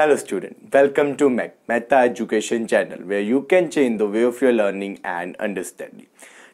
Hello student, welcome to MEC, Meta Education channel where you can change the way of your learning and understanding.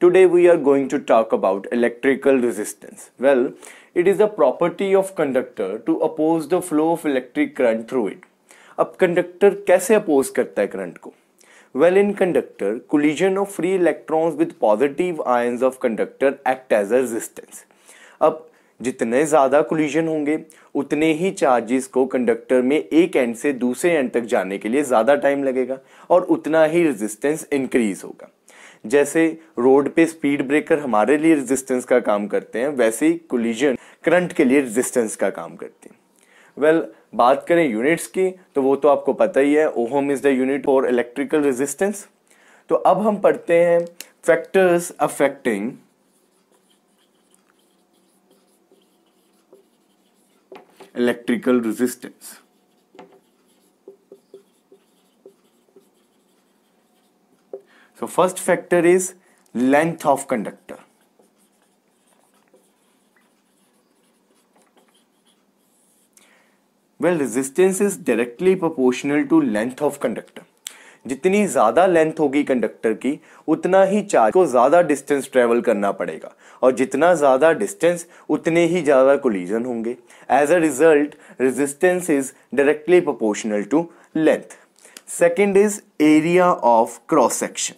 Today we are going to talk about electrical resistance. Well, it is a property of conductor to oppose the flow of electric current through it. A conductor कैसे oppose करता है current को well in conductor collision of free electrons with positive ions of conductor act as a जितने ज़्यादा collision होंगे उतने ही charges को conductor में एक एंड से दूसरे एंड तक जाने के लिए ज़्यादा टाइम लगेगा और उतना ही रेजिस्टेंस इंक्रीज होगा जैसे रोड पे स्पीड ब्रेकर हमारे लिए रेजिस्टेंस का काम करते हैं वैसे ही कोलिजन करंट के लिए रेजिस्टेंस का काम करते हैं वेल well, बात करें यूनिट्स की तो वो तो आपको पता ही है ohm is the unit for electrical resistance तो अब हम पढ़ते हैं factors affecting electrical resistance. So first factor is length of conductor. Well resistance is directly proportional to length of conductor. जितनी ज़्यादा लेंथ होगी कंडक्टर की उतना ही चार्ज को ज़्यादा डिस्टेंस ट्रेवल करना पड़ेगा और जितना ज़्यादा डिस्टेंस उतने ही ज़्यादा कोलिजन होंगे as a result resistance is directly proportional to length second is area of cross section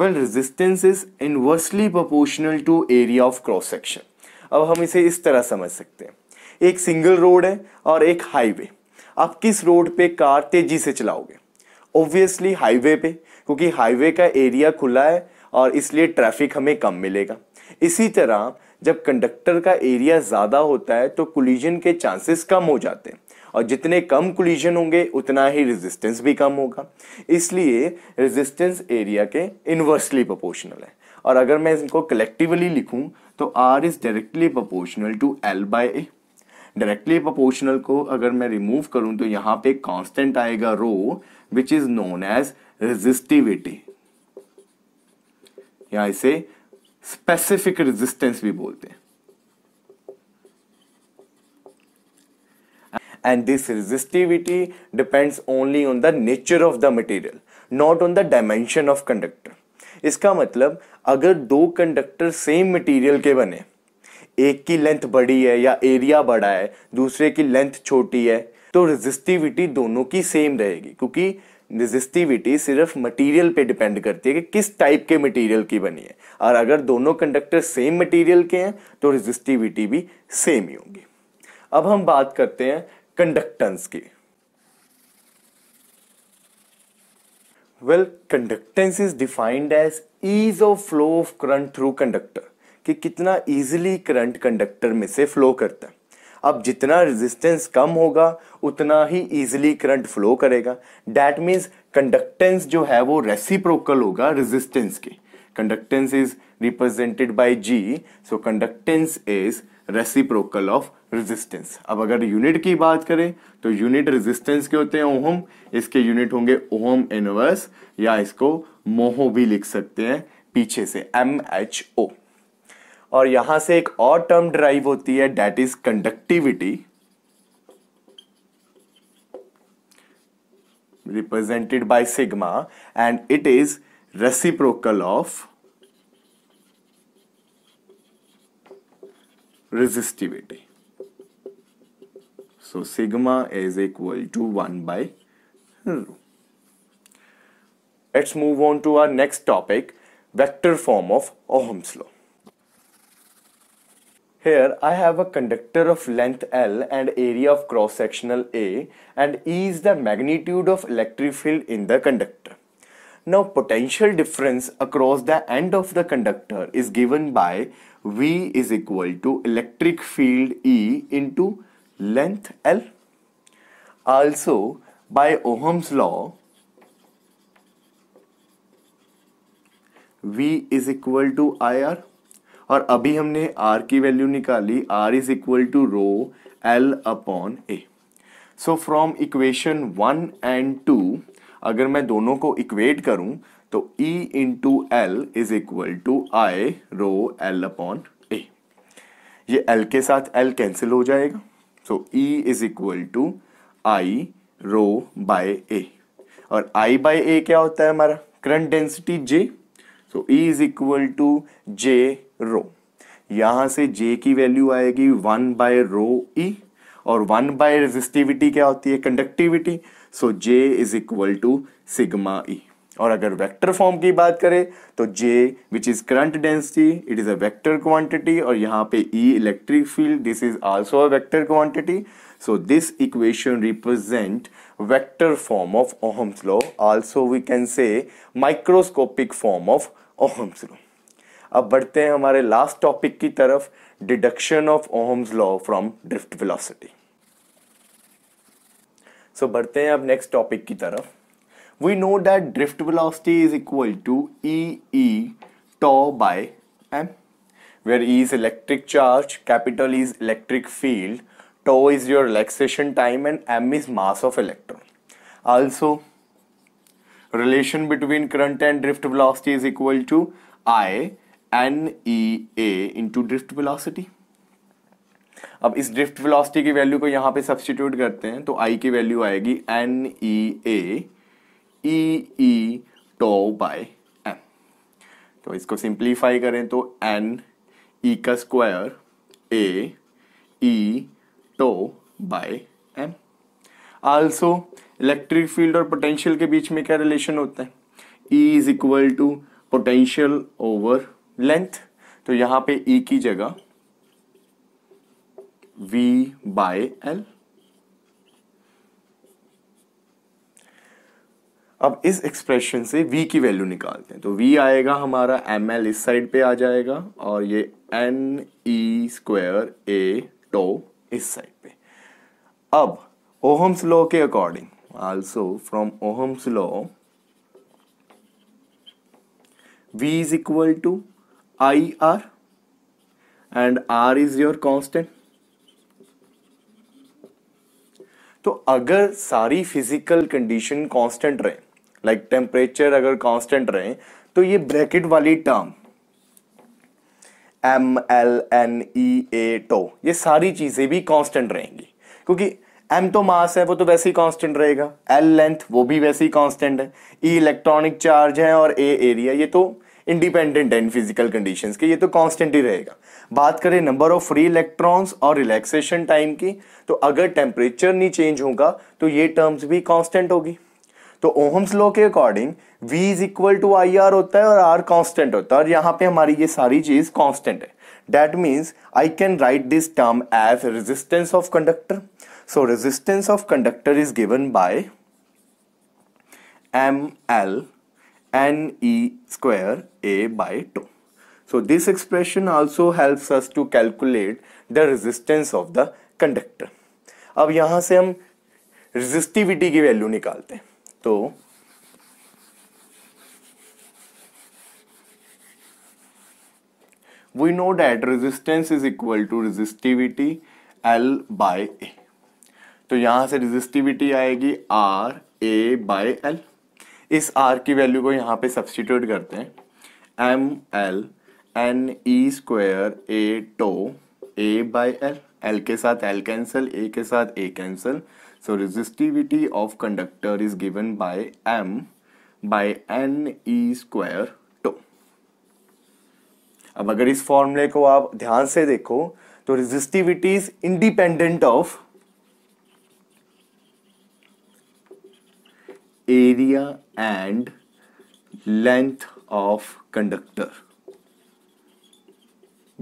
well resistance is inversely proportional to area of cross section अब हम इसे इस तरह समझ सकते हैं एक सिंगल रोड है और एक हाईवे आप किस रोड पे कार तेजी से चलाओगे ऑब्वियसली हाईवे पे क्योंकि हाईवे का एरिया खुला है और इसलिए ट्रैफिक हमें कम मिलेगा इसी तरह जब कंडक्टर का एरिया ज़्यादा होता है तो कुलिजन के चांसेस कम हो जाते हैं और जितने कम कुलिजन होंगे उतना ही रेजिस्टेंस भी कम होगा इसलिए रेजिस्टेंस एरिया के इन्वर्सली प्रोपोर्शनल है और अगर मैं इनको कलेक्टिवली लिखूं तो R is directly proportional to L by A directly proportional को अगर मैं रिमूव करूं तो यहां पे कांस्टेंट आएगा rho which is known as resistivity या इसे स्पेसिफिक रेजिस्टेंस भी बोलते हैं and this resistivity depends only on the nature of the material not on the dimension of conductor इसका मतलब अगर दो कंडक्टर सेम मटेरियल के बने एक की लेंथ बड़ी है या एरिया बड़ा है दूसरे की लेंथ छोटी है तो रेजिस्टिविटी दोनों की सेम रहेगी क्योंकि रेजिस्टिविटी सिर्फ मटेरियल पे डिपेंड करती है कि किस टाइप के मटेरियल की बनी है और अगर दोनों कंडक्टर सेम मटेरियल के हैं तो रेजिस्टिविटी भी सेम ही होगी अब हम बात करते हैं कंडक्टेंस की well conductance is defined as ease of flow of current through conductor कि कितना ईजिली करंट कंडक्टर में से फ्लो करता है अब जितना रेजिस्टेंस कम होगा उतना ही ईजिली करंट फ्लो करेगा डैट मीन्स कंडक्टेंस जो है वो रेसिप्रोकल होगा रेजिस्टेंस के conductance is represented by G so conductance is reciprocal of resistance अब अगर यूनिट की बात करें तो यूनिट रेजिस्टेंस के होते हैं ओहम इसके यूनिट होंगे ओहम इनवर्स या इसको मोहो भी लिख सकते हैं पीछे से एम एच ओ और यहां से एक और टर्म ड्राइव होती है that is conductivity represented by sigma and it is reciprocal of resistivity. So sigma is equal to 1 by rho. Let's move on to our next topic, vector form of Ohm's law. Here I have a conductor of length L and area of cross-sectional A and E is the magnitude of electric field in the conductor. Now potential difference across the end of the conductor is given by V is equal to electric field E into length L. Also by Ohm's law V is equal to IR. R और अभी हमने R की value निकाली R is equal to rho L upon A. So from equation one and two. अगर मैं दोनों को equate करूं तो E into L is equal to I rho L upon A ये एल के साथ एल कैंसिल हो जाएगा so E is equal to I rho by A और आई बाय ए क्या होता है हमारा current density J so E is equal to J rho यहाँ से जे की वैल्यू आएगी वन बाय रो ई और वन बाय रेजिस्टिविटी क्या होती है conductivity so J is equal to sigma E और अगर वेक्टर फॉर्म की बात करें तो J which is current density it is a vector quantity और यहाँ पे E electric field this is also a vector quantity so this equation represent vector form of Ohm's law also we can say microscopic form of Ohm's law अब बढ़ते हैं हमारे last topic की तरफ deduction of Ohm's law from drift velocity so बढ़ते हैं अब next topic की तरफ we know that drift velocity is equal to E E tau by M where E is electric charge capital is electric field tau is your relaxation time and M is mass of electron also relation between current and drift velocity is equal to I N E A into drift velocity अब इस drift velocity की value को यहाँ पे substitute करते हैं तो आई की वैल्यू आएगी N E A E E tau by N तो इसको सिंप्लीफाई करें तो एन ई e का square A E tau by M also electric field और पोटेंशियल के बीच में क्या रिलेशन होता है E is equal to potential over length तो यहाँ पे ई e की जगह V by L अब इस एक्सप्रेशन से v की वैल्यू निकालते हैं तो v आएगा हमारा एम एल इस साइड पे आ जाएगा और ये N E square A tau इस साइड पे अब ओहम्स लॉ के according also from Ohm's law v is equal to I R and R is your constant तो अगर सारी फिजिकल कंडीशन कांस्टेंट रहे लाइक टेम्परेचर अगर कांस्टेंट रहे तो ये ब्रैकेट वाली term M L N E A tau ये सारी चीज़ें भी कांस्टेंट रहेंगी क्योंकि एम तो मास है वो तो वैसे ही कांस्टेंट रहेगा एल लेंथ वो भी वैसे ही कांस्टेंट है ई इलेक्ट्रॉनिक चार्ज है और ए एरिया ये तो इंडिपेंडेंट है इन फिजिकल कंडीशंस के ये तो कांस्टेंट ही रहेगा बात करें नंबर ऑफ फ्री इलेक्ट्रॉन्स और रिलैक्सेशन टाइम की तो अगर टेम्परेचर नहीं चेंज होगा तो ये टर्म्स भी कांस्टेंट होगी तो ओहम्स लॉ के according v is equal to I R होता है और r कांस्टेंट होता है और यहाँ पे हमारी ये सारी चीज़ कांस्टेंट है that means I can write this term as resistance of conductor so resistance of conductor is given by M L n e square a by 2. So this expression also helps us to calculate the resistance of the conductor. ab yahan se hum resistivity ki value nikalte hain to we know that resistance is equal to resistivity L by A. तो यहां से resistivity आएगी R A by L इस R की value को यहाँ पे substitute करते हैं M L N E square A tau A by L L के साथ एल कैंसिल ए के साथ A cancel so resistivity of conductor is given by M by N E square tau अब अगर इस फॉर्मूले को आप ध्यान से देखो तो resistivity is independent of area and length of conductor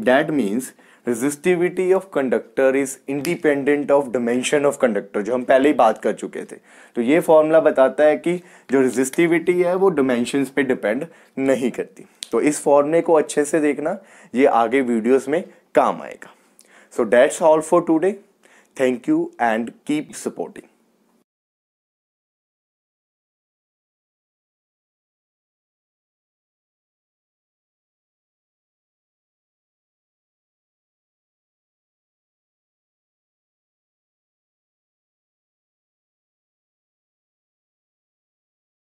that means resistivity of conductor is independent of dimension of conductor जो हम पहले ही बात कर चुके थे तो ये फॉर्मूला बताता है कि जो resistivity है वो dimensions पे डिपेंड नहीं करती तो इस फॉर्मूले को अच्छे से देखना ये आगे वीडियोस में काम आएगा so that's all for today thank you and keep supporting